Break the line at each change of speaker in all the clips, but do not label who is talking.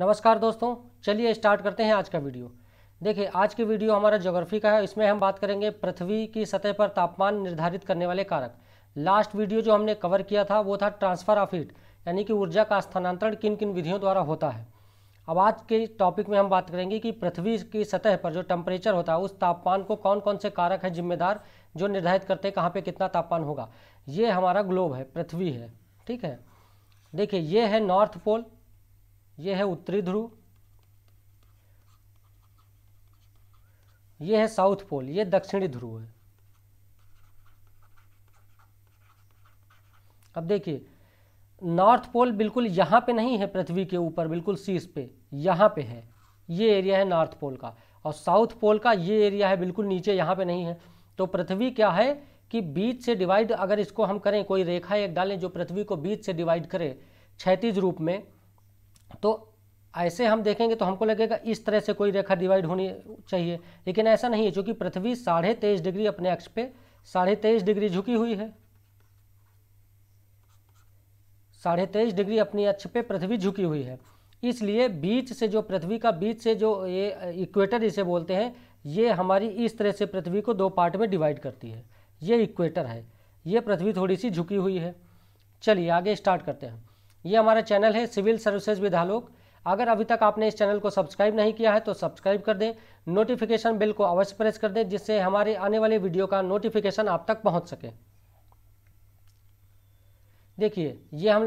नमस्कार दोस्तों चलिए स्टार्ट करते हैं आज का वीडियो देखिए आज की वीडियो हमारा ज्योग्राफी का है इसमें हम बात करेंगे पृथ्वी की सतह पर तापमान निर्धारित करने वाले कारक लास्ट वीडियो जो हमने कवर किया था वो था ट्रांसफर ऑफ हीट यानी कि ऊर्जा का स्थानांतरण किन किन विधियों द्वारा होता है अब आज के टॉपिक में हम बात करेंगे कि पृथ्वी की सतह पर जो टेम्परेचर होता है उस तापमान को कौन कौन से कारक हैं जिम्मेदार जो निर्धारित करते हैं कहाँ पर कितना तापमान होगा ये हमारा ग्लोब है पृथ्वी है ठीक है देखिए ये है नॉर्थ पोल ये है उत्तरी ध्रुव ये है साउथ पोल ये दक्षिणी ध्रुव है अब देखिए नॉर्थ पोल बिल्कुल यहाँ पे नहीं है पृथ्वी के ऊपर बिल्कुल सीस पे यहाँ पे है ये एरिया है नॉर्थ पोल का और साउथ पोल का ये एरिया है बिल्कुल नीचे यहाँ पे नहीं है तो पृथ्वी क्या है कि बीच से डिवाइड अगर इसको हम करें कोई रेखा एक डालें जो पृथ्वी को बीच से डिवाइड करे क्षैतिज रूप में तो ऐसे हम देखेंगे तो हमको लगेगा इस तरह से कोई रेखा डिवाइड होनी चाहिए लेकिन ऐसा नहीं है क्योंकि पृथ्वी साढ़े तेईस डिग्री अपने अक्ष पे साढ़े तेईस डिग्री झुकी हुई है साढ़े तेईस डिग्री अपने अक्ष पे पृथ्वी झुकी हुई है इसलिए बीच से जो पृथ्वी का बीच से जो ये इक्वेटर इसे बोलते हैं ये हमारी इस तरह से पृथ्वी को दो पार्ट में डिवाइड करती है ये इक्वेटर है ये पृथ्वी थोड़ी सी झुकी हुई है चलिए आगे स्टार्ट करते हैं ये हमारा चैनल है सिविल सर्विसेज विद आलोक अगर अभी तक आपने इस चैनल को सब्सक्राइब नहीं किया है तो सब्सक्राइब कर दें नोटिफिकेशन बिल को अवश्य प्रेस कर दें जिससे हमारे आने वाले वीडियो का नोटिफिकेशन आप तक पहुंच सके देखिए ये हम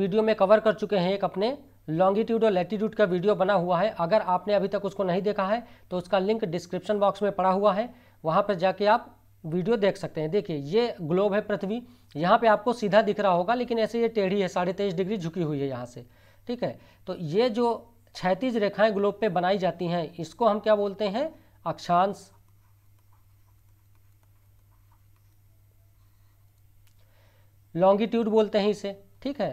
वीडियो में कवर कर चुके हैं एक अपने लॉन्गिट्यूड और लेटीट्यूड का वीडियो बना हुआ है अगर आपने अभी तक उसको नहीं देखा है तो उसका लिंक डिस्क्रिप्शन बॉक्स में पड़ा हुआ है वहाँ पर जाके आप वीडियो देख सकते हैं देखिए ये ग्लोब है पृथ्वी यहाँ पे आपको सीधा दिख रहा होगा लेकिन ऐसे ये टेढ़ी है साढ़े तेईस डिग्री झुकी हुई है यहाँ से ठीक है तो ये जो क्षैतिज रेखाएं ग्लोब पे बनाई जाती हैं इसको हम क्या बोलते हैं अक्षांश लॉन्गिट्यूड बोलते हैं इसे ठीक है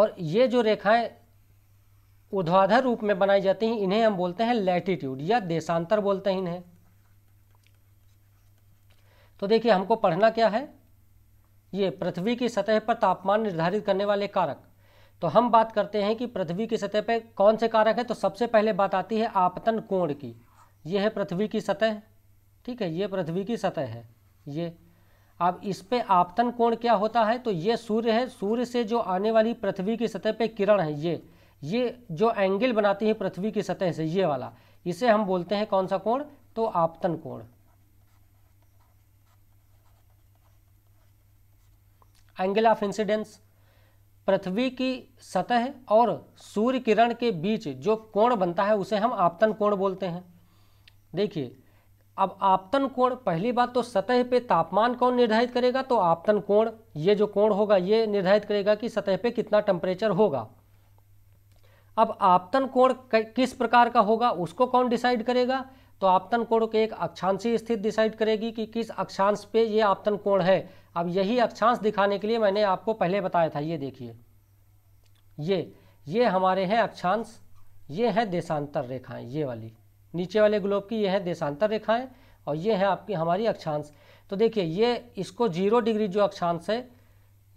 और ये जो रेखाएं उध्वाधर रूप में बनाई जाती हैं इन्हें हम बोलते हैं लैटिट्यूड या देशांतर बोलते हैं इन्हें तो देखिए हमको पढ़ना क्या है ये पृथ्वी की सतह पर तापमान निर्धारित करने वाले कारक तो हम बात करते हैं कि पृथ्वी की सतह पर कौन से कारक है तो सबसे पहले बात आती है आपतन कोण की ये है पृथ्वी की सतह ठीक है ये पृथ्वी की सतह है ये अब इस पे आपतन कोण क्या होता है तो ये सूर्य है सूर्य से जो आने वाली पृथ्वी की सतह पे किरण है ये ये जो एंगल बनाती है पृथ्वी की सतह से ये वाला इसे हम बोलते हैं कौन सा कोण तो आपतन कोण एंगल ऑफ इंसिडेंस पृथ्वी की सतह और सूर्य किरण के बीच जो कोण बनता है उसे हम आपतन कोण बोलते हैं देखिए अब आपतन कोण पहली बात तो सतह पे तापमान कौन निर्धारित करेगा तो आपतन कोण ये जो कोण होगा ये निर्धारित करेगा कि सतह पे कितना टेम्परेचर होगा अब आपतन कोण किस प्रकार का होगा उसको कौन डिसाइड करेगा तो आपतन कोण के एक अक्षांशी स्थित डिसाइड करेगी कि किस अक्षांश पे ये आपतन कोण है अब यही अक्षांश दिखाने के लिए मैंने आपको पहले बताया था ये देखिए ये ये हमारे हैं अक्षांश ये हैं देशांतर रेखाएं ये वाली नीचे वाले ग्लोब की ये है देशांतर रेखाएं और ये है आपकी हमारी अक्षांश तो देखिए ये इसको जीरो डिग्री जो अक्षांश है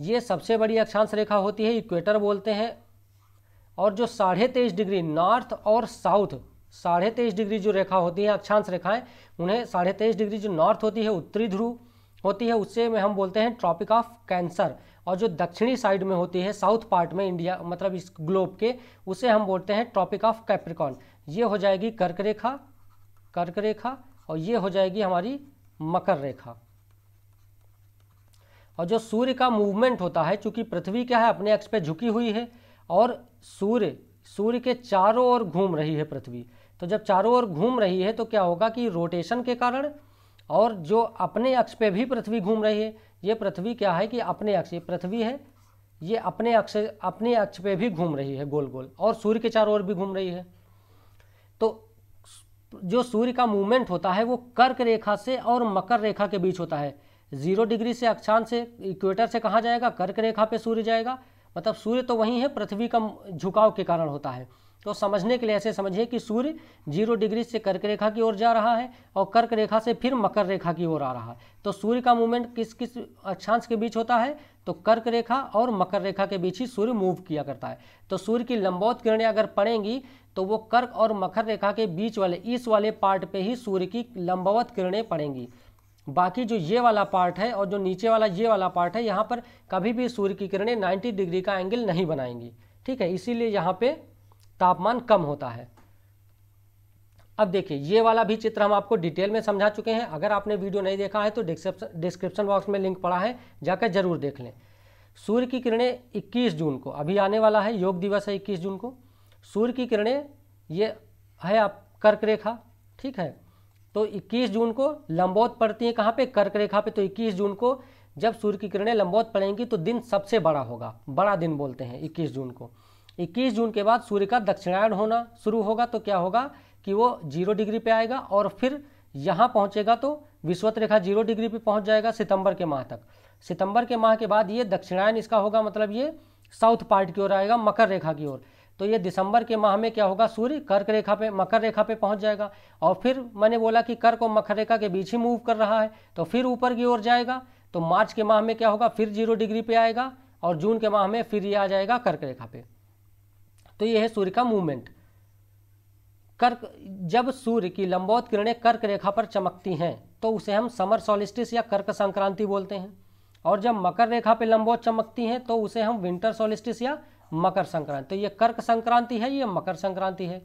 ये सबसे बड़ी अक्षांश रेखा होती है इक्वेटर बोलते हैं और जो साढ़े तेईस डिग्री नॉर्थ और साउथ साढ़े तेईस डिग्री जो रेखा होती है अक्षांश रेखाएं उन्हें साढ़े तेईस डिग्री जो नॉर्थ होती है उत्तरी ध्रुव होती है उससे में हम बोलते हैं ट्रॉपिक ऑफ कैंसर और जो दक्षिणी साइड में होती है साउथ पार्ट में इंडिया मतलब इस ग्लोब के उसे हम बोलते हैं ट्रॉपिक ऑफ कैप्रिकॉन ये हो जाएगी कर्क रेखा कर्क रेखा और ये हो जाएगी हमारी मकर रेखा और जो सूर्य का मूवमेंट होता है चूंकि पृथ्वी क्या है अपने अक्ष पे झुकी हुई है और सूर्य सूर्य के चारों ओर घूम रही है पृथ्वी तो जब चारों ओर घूम रही है तो क्या होगा कि रोटेशन के कारण और जो अपने अक्ष पे भी पृथ्वी घूम रही है ये पृथ्वी क्या है कि अपने अक्ष ये पृथ्वी है ये अपने अक्ष अपने अक्ष पे भी घूम रही है गोल गोल और सूर्य के चारों ओर भी घूम रही है तो जो सूर्य का मूवमेंट होता है वो कर्क रेखा से और मकर रेखा के बीच होता है जीरो डिग्री से अक्षांश से इक्वेटर से कहाँ जाएगा कर्क रेखा पे सूर्य जाएगा मतलब सूर्य तो वही है पृथ्वी का झुकाव के कारण होता है तो समझने के लिए ऐसे समझिए कि सूर्य जीरो डिग्री से कर्क रेखा की ओर जा रहा है और कर्क रेखा से फिर मकर रेखा की ओर आ रहा है तो सूर्य का मूवमेंट किस किस अक्षांश के बीच होता है तो कर्क रेखा और मकर रेखा के बीच ही सूर्य मूव किया करता है तो सूर्य की लंबौत किरणें अगर पड़ेंगी तो वो कर्क और मकर रेखा के बीच वाले इस वाले पार्ट पे ही सूर्य की लंबौत किरणें पड़ेंगी बाकी जो ये वाला पार्ट है और जो नीचे वाला ये वाला पार्ट है यहाँ पर कभी भी सूर्य की किरणें 90 डिग्री का एंगल नहीं बनाएंगी ठीक है इसीलिए यहाँ पे तापमान कम होता है अब देखिए ये वाला भी चित्र हम आपको डिटेल में समझा चुके हैं अगर आपने वीडियो नहीं देखा है तो डिस्क्रिप्शन बॉक्स में लिंक पड़ा है जाकर जरूर देख लें सूर्य की किरणें इक्कीस जून को अभी आने वाला है योग दिवस है इक्कीस जून को सूर्य की किरणें ये है आप कर्क रेखा ठीक है तो 21 जून को लंबौत पड़ती है कहाँ पे कर्क रेखा पे तो 21 जून को जब सूर्य की किरणें लंबौत पड़ेंगी तो दिन सबसे बड़ा होगा बड़ा दिन बोलते हैं 21 जून को 21 जून के बाद सूर्य का दक्षिणायन होना शुरू होगा तो क्या होगा कि वो जीरो डिग्री पे आएगा और फिर यहाँ पहुँचेगा तो विश्वत रेखा जीरो डिग्री पर पहुँच जाएगा सितंबर के माह तक सितंबर के माह के बाद ये दक्षिणायन इसका होगा मतलब ये साउथ पार्ट की ओर आएगा मकर रेखा की ओर तो ये दिसंबर के माह में क्या होगा सूर्य कर्क रेखा पे मकर रेखा पे पहुंच जाएगा और फिर मैंने बोला कि कर्क और मकर रेखा के बीच ही मूव कर रहा है तो फिर ऊपर की ओर जाएगा तो मार्च के माह में क्या होगा फिर जीरो डिग्री पे आएगा और जून के माह में फिर ये आ जाएगा कर्क रेखा पे तो ये है सूर्य का मूवमेंट कर्क जब सूर्य की लंबौत किरणें कर्क रेखा पर चमकती हैं तो उसे हम समर सोलिस्टिस या कर्क संक्रांति बोलते हैं और जब मकर रेखा पर लंबौत चमकती हैं तो उसे हम विंटर सोलिस्टिस या मकर संक्रांति तो ये कर्क संक्रांति है ये मकर संक्रांति है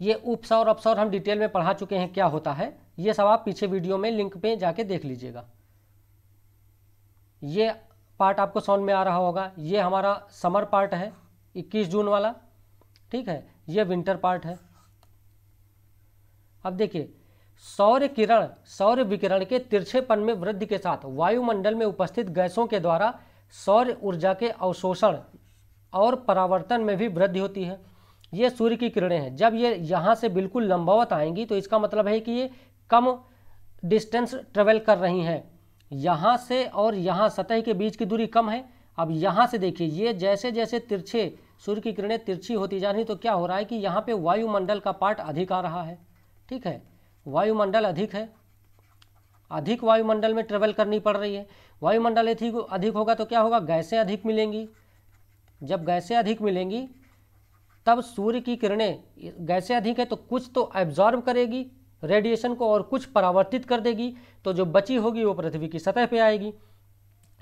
ये उपसौर अपसौर हम डिटेल में पढ़ा चुके हैं क्या होता है ये सब आप पीछे वीडियो में लिंक पे जाके देख लीजिएगा ये पार्ट आपको सौन में आ रहा होगा ये हमारा समर पार्ट है 21 जून वाला ठीक है ये विंटर पार्ट है अब देखिए सौर्य किरण सौर्य विकिरण के तिरछेपन में वृद्धि के साथ वायुमंडल में उपस्थित गैसों के द्वारा सौर ऊर्जा के अवशोषण और परावर्तन में भी वृद्धि होती है ये सूर्य की किरणें हैं जब ये यहाँ से बिल्कुल लंबावत आएंगी तो इसका मतलब है कि ये कम डिस्टेंस ट्रेवल कर रही हैं यहाँ से और यहाँ सतह के बीच की दूरी कम है अब यहाँ से देखिए ये जैसे जैसे तिरछे सूर्य की किरणें तिरछी होती जा रही तो क्या हो रहा है कि यहाँ पे वायुमंडल का पार्ट अधिक आ रहा है ठीक है वायुमंडल अधिक है अधिक वायुमंडल में ट्रेवल करनी पड़ रही है वायुमंडल अधिक होगा तो क्या होगा गैसें अधिक मिलेंगी जब गैसें अधिक मिलेंगी तब सूर्य की किरणें गैसें अधिक है तो कुछ तो एब्जॉर्ब करेगी रेडिएशन को और कुछ परावर्तित कर देगी तो जो बची होगी वो पृथ्वी की सतह पे आएगी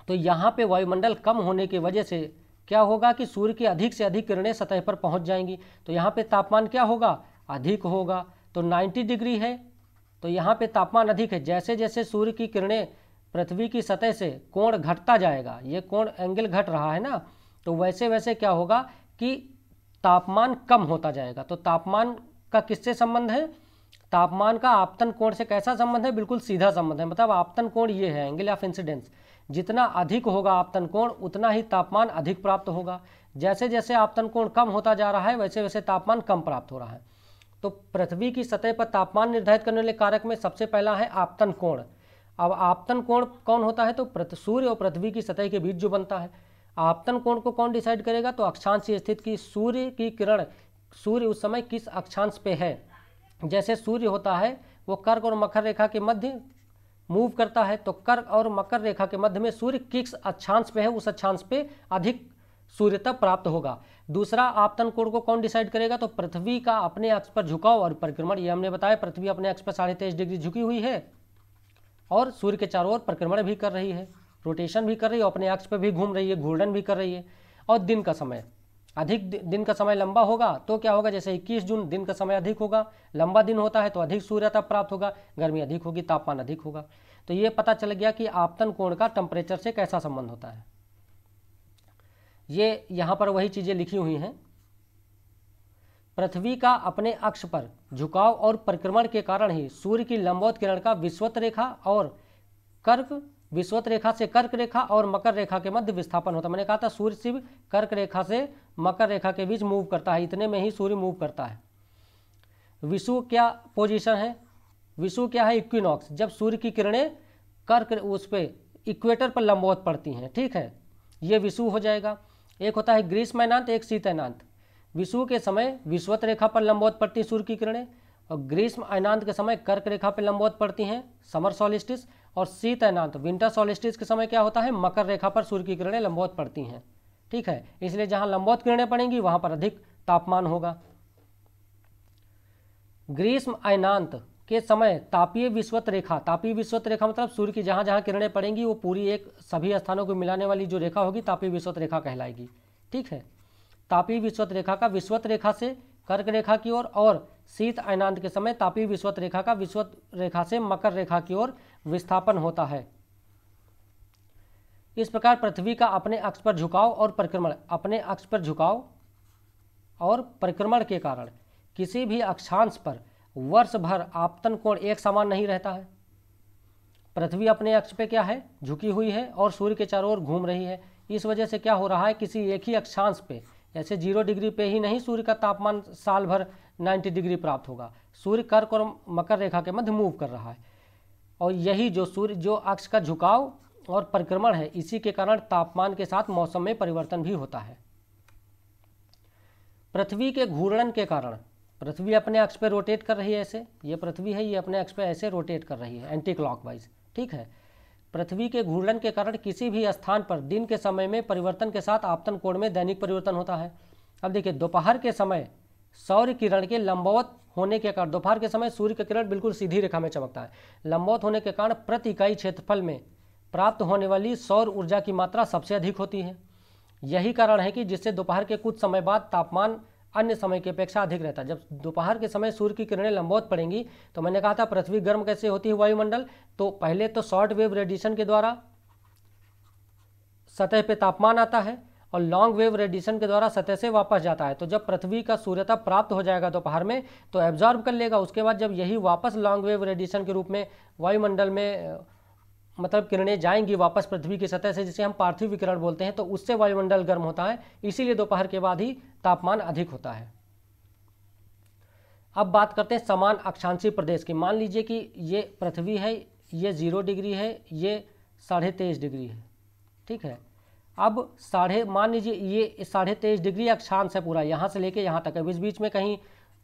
तो यहाँ पे वायुमंडल कम होने की वजह से क्या होगा कि सूर्य की अधिक से अधिक किरणें सतह पर पहुँच जाएंगी तो यहाँ पर तापमान क्या होगा अधिक होगा तो नाइन्टी डिग्री है तो यहाँ पर तापमान अधिक है जैसे जैसे सूर्य की किरणें पृथ्वी की सतह से कोण घटता जाएगा ये कोण एंगल घट रहा है ना तो वैसे वैसे क्या होगा कि तापमान कम होता जाएगा तो तापमान का किससे संबंध है तापमान का आपतन कोण से कैसा संबंध है बिल्कुल सीधा संबंध है मतलब आपतन कोण ये है एंगल ऑफ इंसिडेंस जितना अधिक होगा आपतन कोण उतना ही तापमान अधिक प्राप्त होगा जैसे जैसे आपतन कोण कम होता जा रहा है वैसे वैसे तापमान कम प्राप्त हो रहा है तो पृथ्वी की सतह पर तापमान निर्धारित करने वाले कारक में सबसे पहला है आपतन कोण अब आपतन कोण कौन होता है तो सूर्य और पृथ्वी की सतह के बीच जो बनता है आपतन कोण को कौन डिसाइड करेगा तो अक्षांश स्थित की सूर्य की किरण सूर्य उस समय किस अक्षांश पे है जैसे सूर्य होता है वो कर्क और मकर रेखा के मध्य मूव करता है तो कर्क और मकर रेखा के मध्य में सूर्य किस अक्षांश पे है उस अक्षांश पे अधिक सूर्यता प्राप्त होगा दूसरा आपतन कोण को कौन डिसाइड करेगा तो पृथ्वी का अपने अक्ष पर झुकाव और परिक्रमण ये हमने बताया पृथ्वी अपने अक्ष पर साढ़े तेईस डिग्री झुकी हुई है और सूर्य के चारों ओर परिक्रमण भी कर रही है रोटेशन भी कर रही है अपने अक्ष पर भी घूम रही है घूर्णन भी कर रही है और दिन का समय अधिक दिन का समय लंबा होगा तो क्या होगा जैसे 21 जून दिन का समय अधिक होगा लंबा दिन होता है तो अधिक सूर्यताप प्राप्त होगा गर्मी अधिक होगी तापमान अधिक होगा तो ये पता चल गया कि आपतन कोण का टेम्परेचर से कैसा संबंध होता है ये यहाँ पर वही चीज़ें लिखी हुई हैं पृथ्वी का अपने अक्ष पर झुकाव और परिक्रमण के कारण ही सूर्य की लंबौत किरण का विश्वत रेखा और कर्क विश्वत रेखा से कर्क रेखा और मकर रेखा के मध्य विस्थापन होता है मैंने कहा था सूर्य शिव कर्क रेखा से मकर रेखा के बीच मूव करता है इतने में ही सूर्य मूव करता है विषु क्या पोजिशन है विषु क्या है इक्विनॉक्स जब सूर्य की किरणें कर्क उस पर इक्वेटर पर लंबौत पड़ती हैं ठीक है ये विषु हो जाएगा एक होता है ग्रीष्मांत एक शीतयनांत विषु के समय विश्वत रेखा पर लंबवत पड़ती सूर्य की किरणें और ग्रीष्म अयनांत के समय कर्क रेखा पर लंबवत पड़ती हैं समर सॉलिस्टिस और शीत अयनांत विंटर सोलिस्टिस के समय क्या होता है मकर रेखा पर सूर्य की किरणें लंबवत पड़ती हैं ठीक है इसलिए जहां लंबवत किरणें पड़ेंगी वहां पर अधिक तापमान होगा ग्रीष्म अयनांत के समय तापीय विश्वत रेखा तापीय विश्वत रेखा मतलब सूर्य की जहां जहां किरणें पड़ेंगी वो पूरी एक सभी स्थानों को मिलाने वाली जो रेखा होगी तापीय विश्वत रेखा कहलाएगी ठीक है तापी विश्वत रेखा का विश्वत रेखा से कर्क रेखा की ओर और, शीत अयनांत के समय तापी विश्वत रेखा का विश्वत रेखा से मकर रेखा की ओर विस्थापन होता है इस प्रकार पृथ्वी का अपने अक्ष पर झुकाव और परिक्रमण अपने अक्ष पर झुकाव और परिक्रमण के कारण किसी भी अक्षांश पर वर्ष भर आपतन कोण एक समान नहीं रहता है पृथ्वी अपने अक्ष पे क्या है झुकी हुई है और सूर्य के चारों ओर घूम रही है इस वजह से क्या हो रहा है किसी एक ही अक्षांश पे ऐसे जीरो डिग्री पे ही नहीं सूर्य का तापमान साल भर 90 डिग्री प्राप्त होगा सूर्य कर्क और मकर रेखा के मध्य मूव कर रहा है और यही जो सूर्य जो अक्ष का झुकाव और परिक्रमण है इसी के कारण तापमान के साथ मौसम में परिवर्तन भी होता है पृथ्वी के घूर्णन के कारण पृथ्वी अपने अक्ष पर रोटेट कर रही है ऐसे ये पृथ्वी है ये अपने अक्ष पर ऐसे रोटेट कर रही है एंटी क्लॉकवाइज ठीक है पृथ्वी के घूर्णन के कारण किसी भी स्थान पर दिन के समय में परिवर्तन के साथ आपतन कोण में दैनिक परिवर्तन होता है अब देखिए दोपहर के समय सौर्य किरण के लंबवत होने के कारण दोपहर के समय सूर्य का किरण बिल्कुल सीधी रेखा में चमकता है लंबवत होने के कारण प्रति इकाई क्षेत्रफल में प्राप्त होने वाली सौर ऊर्जा की मात्रा सबसे अधिक होती है यही कारण है कि जिससे दोपहर के कुछ समय बाद तापमान अन्य समय की अपेक्षा अधिक रहता है जब दोपहर के समय सूर्य की किरणें लंबवत पड़ेंगी तो मैंने कहा था पृथ्वी गर्म कैसे होती है वायुमंडल तो पहले तो शॉर्ट वेव रेडिएशन के द्वारा सतह पे तापमान आता है और लॉन्ग वेव रेडिएशन के द्वारा सतह से वापस जाता है तो जब पृथ्वी का सूर्यता प्राप्त हो जाएगा दोपहर में तो एब्जॉर्ब कर लेगा उसके बाद जब यही वापस लॉन्ग वेव रेडिएशन के रूप में वायुमंडल में मतलब किरणें जाएंगी वापस पृथ्वी की सतह से जिसे हम पार्थिव विकिरण बोलते हैं तो उससे वायुमंडल गर्म होता है इसीलिए दोपहर के बाद ही तापमान अधिक होता है अब बात करते हैं समान अक्षांशी प्रदेश की मान लीजिए कि ये पृथ्वी है ये जीरो डिग्री है ये साढ़े तेईस डिग्री है ठीक है अब साढ़े मान लीजिए ये साढ़े तेईस डिग्री अक्षांश है पूरा यहाँ से लेके यहाँ तक है बीच बीच में कहीं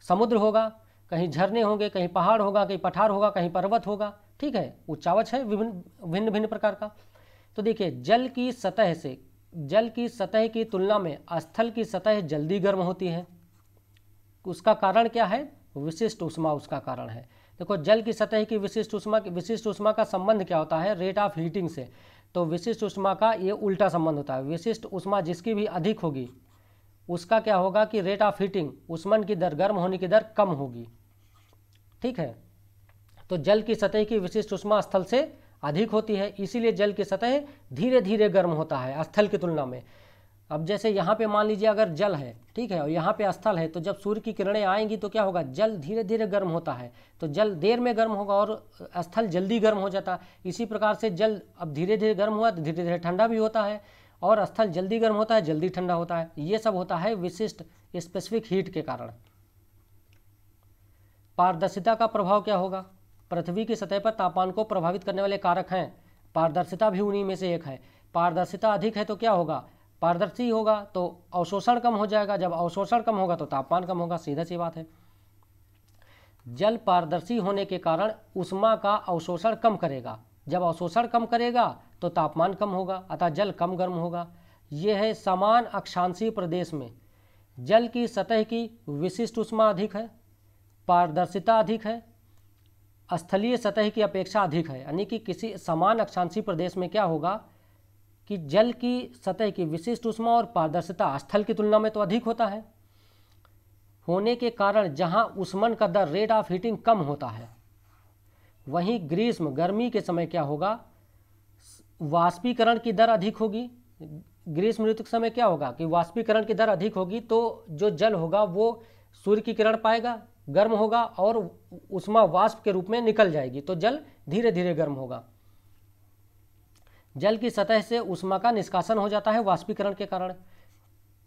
समुद्र होगा कहीं झरने होंगे कहीं पहाड़ होगा कहीं पठार होगा कहीं पर्वत होगा ठीक है उच्चावच है विभिन्न भिन्न भिन्न प्रकार का तो देखिए जल की सतह से जल की सतह की तुलना में स्थल की सतह जल्दी गर्म होती है उसका कारण क्या है विशिष्ट उष्मा उसका कारण है देखो जल की सतह की विशिष्ट उष्मा की विशिष्ट उष्मा का संबंध क्या होता है रेट ऑफ हीटिंग से तो विशिष्ट उष्मा का ये उल्टा संबंध होता है विशिष्ट उष्मा जिसकी भी अधिक होगी उसका क्या होगा कि रेट ऑफ हीटिंग उष्मन की दर गर्म होने की दर कम होगी ठीक है तो जल की सतह की विशिष्ट उष्मा स्थल से अधिक होती है इसीलिए जल की सतह धीरे धीरे गर्म होता है स्थल की तुलना में अब जैसे यहाँ पे मान लीजिए अगर जल है ठीक है और यहाँ पे स्थल है तो जब सूर्य की किरणें आएंगी तो क्या होगा जल धीरे धीरे गर्म होता है तो जल देर में गर्म होगा और स्थल जल्दी गर्म हो जाता है इसी प्रकार से जल अब धीरे धीरे गर्म हुआ तो धीरे धीरे ठंडा भी होता है और स्थल जल्दी गर्म होता है जल्दी ठंडा होता है ये सब होता है विशिष्ट स्पेसिफिक हीट के कारण पारदर्शिता का प्रभाव क्या होगा पृथ्वी की सतह पर तापमान को प्रभावित करने वाले कारक हैं पारदर्शिता भी उन्हीं में से एक है पारदर्शिता अधिक है तो क्या होगा पारदर्शी होगा तो अवशोषण कम हो जाएगा जब अवशोषण कम होगा तो तापमान कम होगा सीधा सी बात है जल पारदर्शी होने के कारण उष्मा का अवशोषण कम करेगा जब अवशोषण कम करेगा तो तापमान कम होगा अतः जल कम गर्म होगा यह है समान अक्षांशी प्रदेश में जल की सतह की विशिष्ट उष्मा अधिक है पारदर्शिता अधिक है स्थलीय सतह की अपेक्षा अधिक है यानी कि किसी समान अक्षांशी प्रदेश में क्या होगा कि जल की सतह की विशिष्ट उष्मा और पारदर्शिता स्थल की तुलना में तो अधिक होता है होने के कारण जहां उष्मन का दर रेट ऑफ हीटिंग कम होता है वहीं ग्रीष्म गर्मी के समय क्या होगा वाष्पीकरण की दर अधिक होगी ग्रीष्म ऋतु के समय क्या होगा कि वाष्पीकरण की दर अधिक होगी तो जो जल होगा वो सूर्य की किरण पाएगा गर्म होगा और उष्मा वाष्प के रूप में निकल जाएगी तो जल धीरे धीरे गर्म होगा जल की सतह से उष्मा का निष्कासन हो जाता है वाष्पीकरण के कारण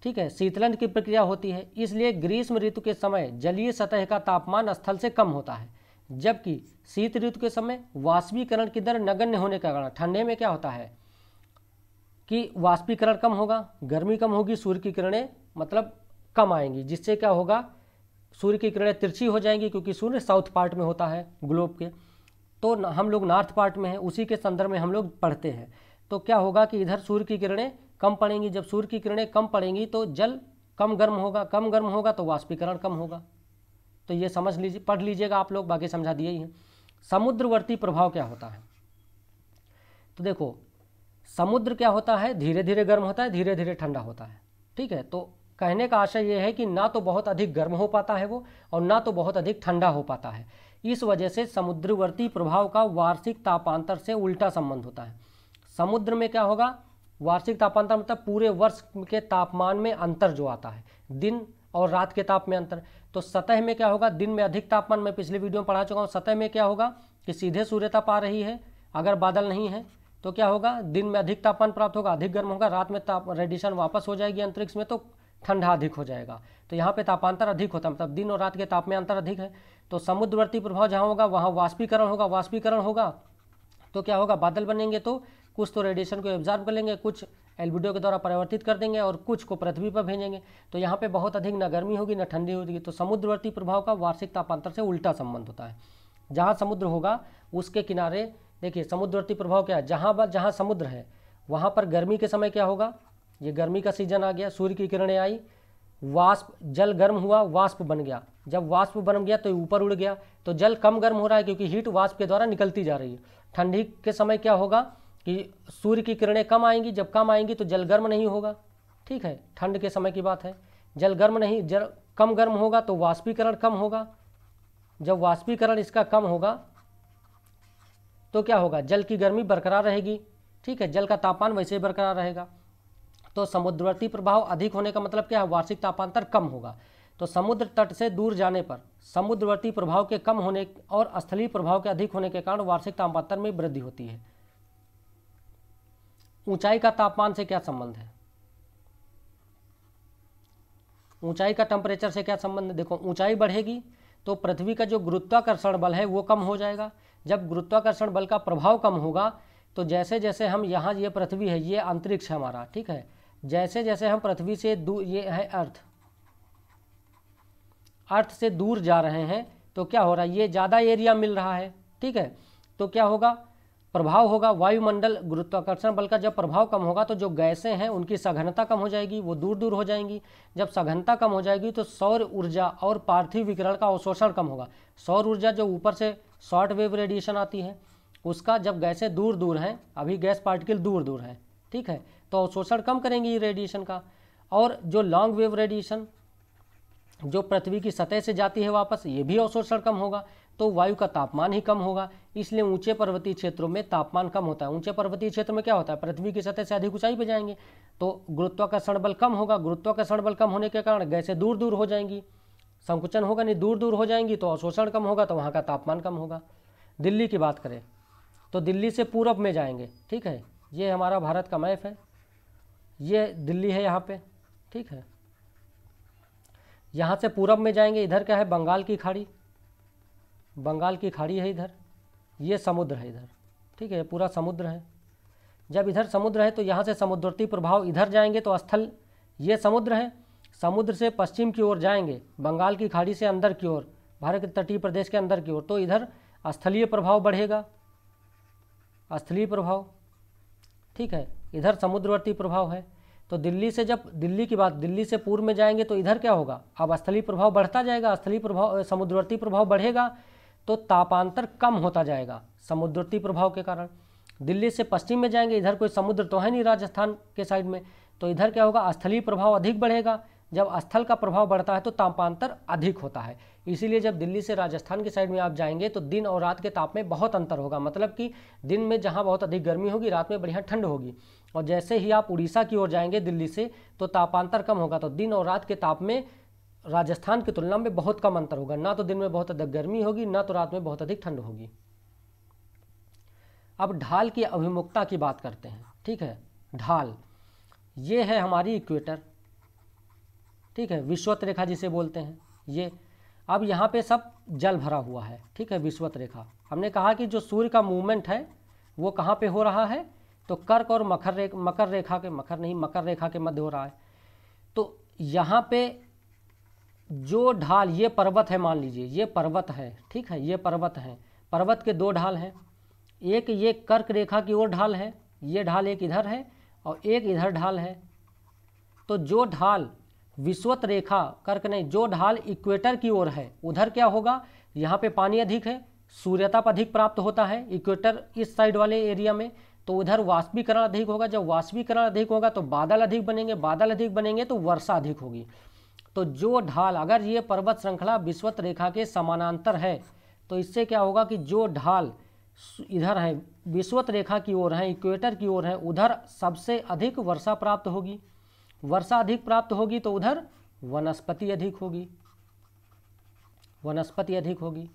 ठीक है शीतलन की प्रक्रिया होती है इसलिए ग्रीष्म ऋतु के समय जलीय सतह का तापमान स्थल से कम होता है जबकि शीत ऋतु के समय वाष्पीकरण की दर नगण्य होने के कारण ठंडे में क्या होता है कि वाष्पीकरण कम होगा गर्मी कम होगी सूर्य की किरणें मतलब कम आएंगी जिससे क्या होगा सूर्य की किरणें तिरछी हो जाएंगी क्योंकि सूर्य साउथ पार्ट में होता है ग्लोब के तो हम लोग नॉर्थ पार्ट में हैं उसी के संदर्भ में हम लोग पढ़ते हैं तो क्या होगा कि इधर सूर्य की किरणें कम पड़ेंगी जब सूर्य की किरणें कम पड़ेंगी तो जल कम गर्म होगा कम गर्म होगा तो वाष्पीकरण कम होगा तो ये समझ लीजिए पढ़ लीजिएगा आप लोग बाकी समझा दिए ही हैं समुद्रवर्ती प्रभाव क्या होता है तो देखो समुद्र क्या होता है धीरे धीरे गर्म होता है धीरे धीरे ठंडा होता है ठीक है तो कहने का आशय यह है कि ना तो बहुत अधिक गर्म हो पाता है वो और ना तो बहुत अधिक ठंडा हो पाता है इस वजह से समुद्रवर्ती प्रभाव का वार्षिक तापांतर से उल्टा संबंध होता है समुद्र में क्या होगा वार्षिक तापांतर मतलब पूरे वर्ष के तापमान में अंतर जो आता है दिन और रात के ताप में अंतर तो सतह में क्या होगा दिन में अधिक तापमान मैं पिछले वीडियो में पढ़ा चुका हूँ सतह में क्या होगा कि सीधे सूर्य ताप आ रही है अगर बादल नहीं है तो क्या होगा दिन में अधिक तापमान प्राप्त होगा अधिक गर्म होगा रात में ताप रेडिएशन वापस हो जाएगी अंतरिक्ष में तो ठंडा अधिक हो जाएगा तो यहाँ पे तापांतर अधिक होता है मतलब दिन और रात के ताप में अंतर अधिक है तो समुद्रवर्ती प्रभाव जहाँ होगा वहाँ वाष्पीकरण होगा वाष्पीकरण होगा तो क्या होगा बादल बनेंगे तो कुछ तो रेडिएशन को ऑब्जर्व कर लेंगे कुछ एलबीडियो के द्वारा परिवर्तित कर देंगे और कुछ को पृथ्वी पर भेजेंगे तो यहाँ पे बहुत अधिक न गर्मी होगी न ठंडी होगी तो समुद्रवर्ती प्रभाव का वार्षिक तापांतर से उल्टा संबंध होता है जहाँ समुद्र होगा उसके किनारे देखिए समुद्रवर्ती प्रभाव क्या है जहाँ जहाँ समुद्र है वहाँ पर गर्मी के समय क्या होगा ये गर्मी का सीजन आ गया सूर्य की किरणें आई वाष्प जल गर्म हुआ वाष्प बन गया जब वाष्प बन गया तो ऊपर उड़ गया तो जल कम गर्म हो रहा है क्योंकि हीट वाष्प के द्वारा निकलती जा रही है ठंडी के समय क्या होगा कि सूर्य की किरणें कम आएंगी जब कम आएंगी तो जल गर्म नहीं होगा ठीक है ठंड के समय की बात है जल गर्म नहीं जल कम गर्म होगा तो वाष्पीकरण कम होगा जब वाष्पीकरण इसका कम होगा तो क्या होगा जल की गर्मी बरकरार रहेगी ठीक है जल का तापमान वैसे ही बरकरार रहेगा तो समुद्रवर्ती प्रभाव अधिक होने का मतलब क्या है वार्षिक तापांतर कम होगा तो समुद्र तट से दूर जाने पर समुद्रवर्ती प्रभाव के कम होने और स्थलीय प्रभाव के अधिक होने के कारण वार्षिक तापांतर में वृद्धि होती है ऊंचाई का तापमान से क्या संबंध है ऊंचाई का टेम्परेचर से क्या संबंध है देखो ऊंचाई बढ़ेगी तो पृथ्वी का जो गुरुत्वाकर्षण बल है वो कम हो जाएगा जब गुरुत्वाकर्षण बल का प्रभाव कम होगा तो जैसे जैसे हम यहाँ ये पृथ्वी है ये अंतरिक्ष है हमारा ठीक है जैसे जैसे हम पृथ्वी से दूर ये है अर्थ अर्थ से दूर जा रहे हैं तो क्या हो रहा है ये ज़्यादा एरिया मिल रहा है ठीक है तो क्या होगा प्रभाव होगा वायुमंडल गुरुत्वाकर्षण बल का जब प्रभाव कम होगा तो जो गैसें हैं उनकी सघनता कम हो जाएगी वो दूर दूर हो जाएंगी जब सघनता कम हो जाएगी तो सौर ऊर्जा और पार्थिव विकरण का अवशोषण कम होगा सौर ऊर्जा जो ऊपर से शॉर्ट वेव रेडिएशन आती है उसका जब गैसें दूर दूर हैं अभी गैस पार्टिकल दूर दूर हैं ठीक है तो अवशोषण कम करेंगी रेडिएशन का और जो लॉन्ग वेव रेडिएशन जो पृथ्वी की सतह से जाती है वापस ये भी अवशोषण कम होगा तो वायु का तापमान ही कम होगा इसलिए ऊंचे पर्वतीय क्षेत्रों में तापमान कम होता है ऊंचे पर्वतीय क्षेत्र में क्या होता है पृथ्वी की सतह से अधिक ऊंचाई पर जाएंगे तो गुरुत्वाकर्षण बल कम होगा गुरुत्वाकर्षण बल कम होने के कारण गैसें दूर दूर हो जाएंगी संकुचन होगा नहीं दूर दूर हो जाएंगी तो अवशोषण कम होगा तो वहाँ का तापमान कम होगा दिल्ली की बात करें तो दिल्ली से पूरब में जाएंगे ठीक है ये हमारा भारत का मैप है ये दिल्ली है यहाँ पे ठीक है यहाँ से पूरब में जाएंगे इधर क्या है बंगाल की खाड़ी बंगाल की खाड़ी है इधर ये समुद्र है इधर ठीक है पूरा समुद्र है जब इधर समुद्र है तो यहाँ से समुद्रती प्रभाव इधर जाएंगे तो स्थल ये समुद्र है समुद्र से पश्चिम की ओर जाएंगे बंगाल की खाड़ी से अंदर की ओर भारत के तटीय प्रदेश के अंदर की ओर तो इधर स्थलीय प्रभाव बढ़ेगा स्थलीय प्रभाव ठीक है इधर समुद्रवर्ती प्रभाव है तो दिल्ली से जब दिल्ली की बात दिल्ली से पूर्व में जाएंगे तो इधर क्या होगा अब स्थलीय प्रभाव बढ़ता जाएगा स्थलीय प्रभाव समुद्रवर्ती प्रभाव बढ़ेगा तो तापांतर कम होता जाएगा समुद्रवर्ती प्रभाव के कारण दिल्ली से पश्चिम में जाएंगे इधर कोई समुद्र तो है नहीं राजस्थान के साइड में तो इधर क्या होगा स्थलीय प्रभाव अधिक बढ़ेगा जब स्थल का प्रभाव बढ़ता है तो तापांतर अधिक होता है इसीलिए जब दिल्ली से राजस्थान की साइड में आप जाएंगे तो दिन और रात के ताप में बहुत अंतर होगा मतलब कि दिन में जहाँ बहुत अधिक गर्मी होगी रात में बढ़िया ठंड होगी और जैसे ही आप उड़ीसा की ओर जाएंगे दिल्ली से तो तापांतर कम होगा तो दिन और रात के ताप में राजस्थान की तुलना में बहुत कम अंतर होगा ना तो दिन में बहुत अधिक गर्मी होगी ना तो रात में बहुत अधिक ठंड होगी अब ढाल की अभिमुखता की बात करते हैं ठीक है ढाल ये है हमारी इक्वेटर ठीक है विश्वत रेखा जिसे बोलते हैं ये अब यहाँ पे सब जल भरा हुआ है ठीक है विश्वत रेखा हमने कहा कि जो सूर्य का मूवमेंट है वो कहाँ पे हो रहा है तो कर्क और मकर रे मकर रेखा के मकर नहीं मकर रेखा के मध्य हो रहा है तो यहाँ पे जो ढाल ये पर्वत है मान लीजिए ये पर्वत है ठीक है ये पर्वत है पर्वत के दो ढाल हैं एक ये कर्क रेखा की ओर ढाल है ये ढाल एक इधर है और एक इधर ढाल है तो जो ढाल विश्वत रेखा कर्क नहीं जो ढाल इक्वेटर की ओर है उधर क्या होगा यहाँ पे पानी अधिक है सूर्यताप अधिक प्राप्त होता है इक्वेटर इस साइड वाले एरिया में तो उधर वाष्पीकरण अधिक होगा जब वाष्पीकरण अधिक होगा तो बादल अधिक बनेंगे बादल अधिक बनेंगे तो वर्षा अधिक होगी तो जो ढाल अगर ये पर्वत श्रृंखला विश्वत रेखा के समानांतर है तो इससे क्या होगा कि जो ढाल इधर है विश्वत रेखा की ओर है इक्वेटर की ओर है उधर सबसे अधिक वर्षा प्राप्त होगी वर्षा अधिक प्राप्त होगी तो उधर वनस्पति अधिक होगी वनस्पति अधिक होगी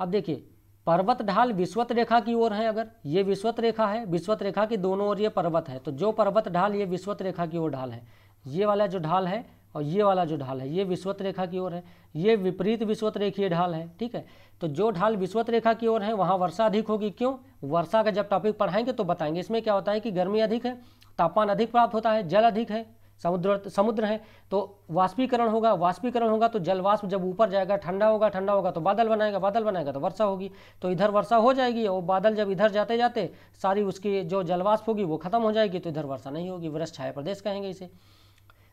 अब देखिए पर्वत ढाल विश्वत रेखा की ओर है अगर ये विश्वत रेखा है विश्वत रेखा की दोनों ओर ये पर्वत है तो जो पर्वत ढाल ये विश्वत रेखा की ओर ढाल है ये वाला जो ढाल है और ये वाला जो ढाल है ये विश्वत रेखा की ओर है ये विपरीत विश्वत रेखीय ढाल है ठीक है तो जो ढाल विश्वत रेखा की ओर है वहाँ वर्षा अधिक होगी क्यों वर्षा का जब टॉपिक पढ़ाएंगे तो बताएंगे इसमें क्या होता है कि गर्मी अधिक है तापमान अधिक प्राप्त होता है जल अधिक है समुद्र समुद्र है तो वाष्पीकरण होगा वाष्पीकरण होगा तो जल वाष्प जब ऊपर जाएगा ठंडा होगा ठंडा होगा तो बादल बनाएगा बादल बनाएगा तो वर्षा होगी तो इधर वर्षा हो जाएगी और बादल जब इधर जाते जाते सारी उसकी जो जलवाष्प होगी वो खत्म हो जाएगी तो इधर वर्षा नहीं होगी वृक्ष छाया प्रदेश कहेंगे इसे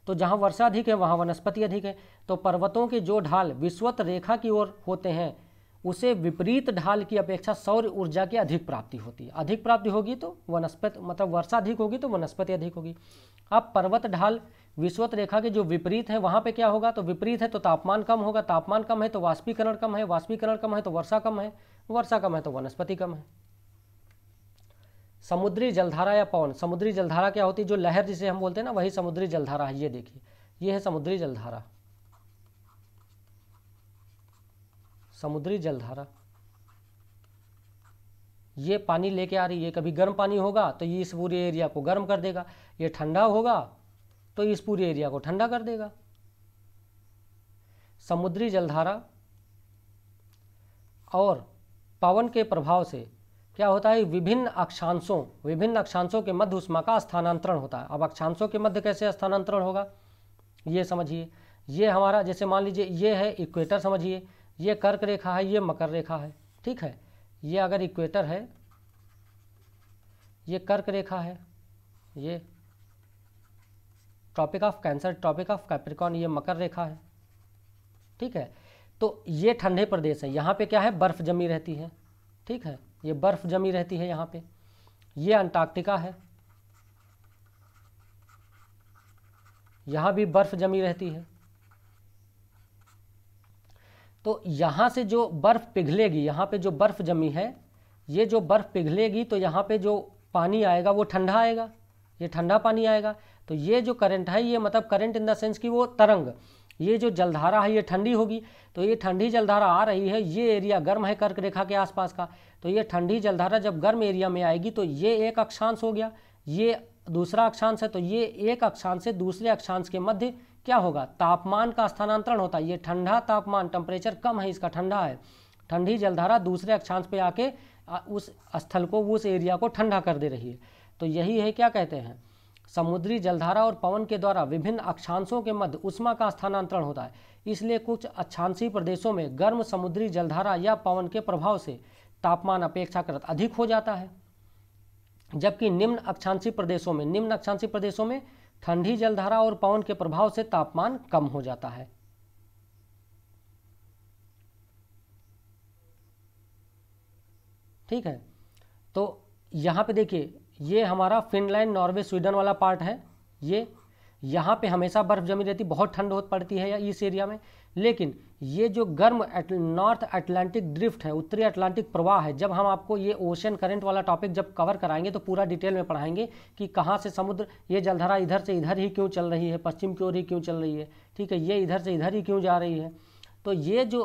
तो जहाँ वर्षा अधिक है वहाँ वनस्पति अधिक है तो पर्वतों के जो ढाल विश्वत रेखा की ओर होते हैं उसे विपरीत ढाल की अपेक्षा सौर ऊर्जा की अधिक प्राप्ति होती है अधिक प्राप्ति होगी तो वनस्पति मतलब वर्षा अधिक होगी तो वनस्पति अधिक होगी अब पर्वत ढाल विश्वत रेखा के जो विपरीत है वहाँ पे क्या होगा तो विपरीत है तो तापमान कम होगा तापमान कम है तो वाष्पीकरण कम है वाष्पीकरण कम है तो वर्षा कम है वर्षा कम है तो वनस्पति कम है समुद्री जलधारा या पवन समुद्री जलधारा क्या होती है जो लहर जिसे हम बोलते हैं ना वही समुद्री जलधारा है ये देखिए ये है समुद्री जलधारा समुद्री जलधारा ये पानी लेके आ रही है कभी गर्म पानी होगा तो ये इस पूरे एरिया को गर्म कर देगा ये ठंडा होगा तो इस पूरे एरिया को ठंडा कर देगा समुद्री जलधारा और पवन के प्रभाव से क्या होता है विभिन्न अक्षांशों विभिन्न अक्षांशों के मध्य उष्मा का स्थानांतरण होता है अब अक्षांशों के मध्य कैसे स्थानांतरण होगा ये समझिए ये हमारा जैसे मान लीजिए ये है इक्वेटर समझिए ये कर्क रेखा है ये मकर रेखा है ठीक है ये अगर इक्वेटर है ये कर्क रेखा है ये tropic of cancer tropic of capricorn ये मकर रेखा है ठीक है तो ये ठंडे प्रदेश है यहाँ पे क्या है बर्फ़ जमी रहती है ठीक है ये बर्फ़ जमी रहती है यहाँ पे ये अंटार्कटिका है यहाँ भी बर्फ़ जमी रहती है तो यहाँ से जो बर्फ़ पिघलेगी यहाँ पे जो बर्फ़ जमी है ये जो बर्फ़ पिघलेगी तो यहाँ पे जो पानी आएगा वो ठंडा आएगा ये ठंडा पानी आएगा तो ये जो करंट है ये मतलब करंट इन द सेंस कि वो तरंग ये जो जलधारा है ये ठंडी होगी तो ये ठंडी जलधारा आ रही है ये एरिया गर्म है कर्क रेखा के आसपास का तो ये ठंडी जलधारा जब गर्म एरिया में आएगी तो ये एक अक्षांश हो गया ये दूसरा अक्षांश है तो ये एक अक्षांश से दूसरे अक्षांश के मध्य क्या होगा तापमान का स्थानांतरण होता है ये ठंडा तापमान टेम्परेचर कम है इसका ठंडा है ठंडी जलधारा दूसरे अक्षांश पे आके उस स्थल को उस एरिया को ठंडा कर दे रही है तो यही है क्या कहते हैं समुद्री जलधारा और पवन के द्वारा विभिन्न अक्षांशों के मध्य उष्मा का स्थानांतरण होता है इसलिए कुछ अक्षांशी प्रदेशों में गर्म समुद्री जलधारा या पवन के प्रभाव से तापमान अपेक्षाकृत अधिक हो जाता है जबकि निम्न अक्षांशी प्रदेशों में निम्न अक्षांशी प्रदेशों में ठंडी जलधारा और पवन के प्रभाव से तापमान कम हो जाता है ठीक है तो यहाँ पे देखिए ये हमारा फिनलैंड नॉर्वे स्वीडन वाला पार्ट है ये यहाँ पे हमेशा बर्फ़ जमी रहती बहुत ठंड हो पड़ती है या इस एरिया में लेकिन ये जो गर्म नॉर्थ अटलांटिक ड्रिफ्ट है उत्तरी अटलांटिक प्रवाह है जब हम आपको ये ओशन करंट वाला टॉपिक जब कवर कराएंगे तो पूरा डिटेल में पढ़ाएंगे कि कहाँ से समुद्र ये जलधारा इधर से इधर ही क्यों चल रही है पश्चिम की ओर ही क्यों चल रही है ठीक है ये इधर से इधर ही क्यों जा रही है तो ये जो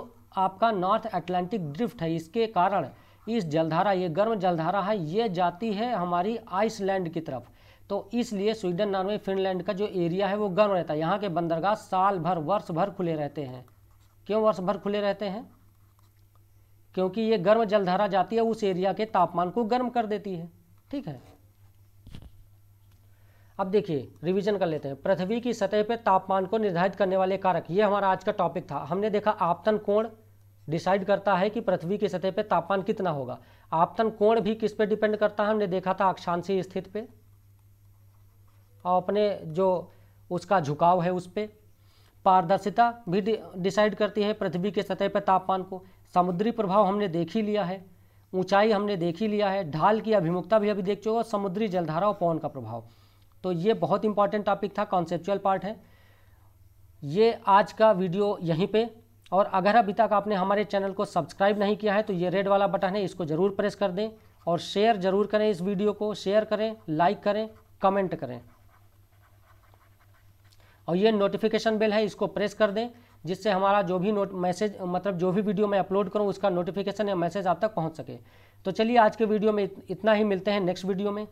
आपका नॉर्थ अटलांटिक ड्रिफ्ट है इसके कारण इस जलधारा ये गर्म जलधारा है ये जाती है हमारी आइसलैंड की तरफ तो इसलिए स्वीडन नॉर्वे फिनलैंड का जो एरिया है वो गर्म रहता है यहाँ के बंदरगाह साल भर वर्ष भर खुले रहते हैं क्यों वर्ष भर खुले रहते हैं क्योंकि ये गर्म जलधारा जाती है उस एरिया के तापमान को गर्म कर देती है ठीक है अब देखिए रिवीजन कर लेते हैं पृथ्वी की सतह पर तापमान को निर्धारित करने वाले कारक ये हमारा आज का टॉपिक था हमने देखा आपतन कोण डिसाइड करता है कि पृथ्वी की सतह पर तापमान कितना होगा आपतन कोण भी किस पे डिपेंड करता है हमने देखा था अक्षांशीय स्थिति पे और अपने जो उसका झुकाव है उस पर पारदर्शिता भी डिसाइड करती है पृथ्वी के सतह पर तापमान को समुद्री प्रभाव हमने देख ही लिया है ऊंचाई हमने देख ही लिया है ढाल की अभिमुखता भी अभी देख चुके हो समुद्री जलधारा और पवन का प्रभाव तो ये बहुत इंपॉर्टेंट टॉपिक था कॉन्सेप्चुअल पार्ट है ये आज का वीडियो यहीं पे और अगर अभी तक आपने हमारे चैनल को सब्सक्राइब नहीं किया है तो ये रेड वाला बटन है इसको ज़रूर प्रेस कर दें और शेयर ज़रूर करें इस वीडियो को शेयर करें लाइक करें कमेंट करें और ये नोटिफिकेशन बेल है इसको प्रेस कर दें जिससे हमारा जो भी नोट मैसेज मतलब जो भी वीडियो मैं अपलोड करूँ उसका नोटिफिकेशन या मैसेज आप तक पहुँच सके तो चलिए आज के वीडियो में इतना ही मिलते हैं नेक्स्ट वीडियो में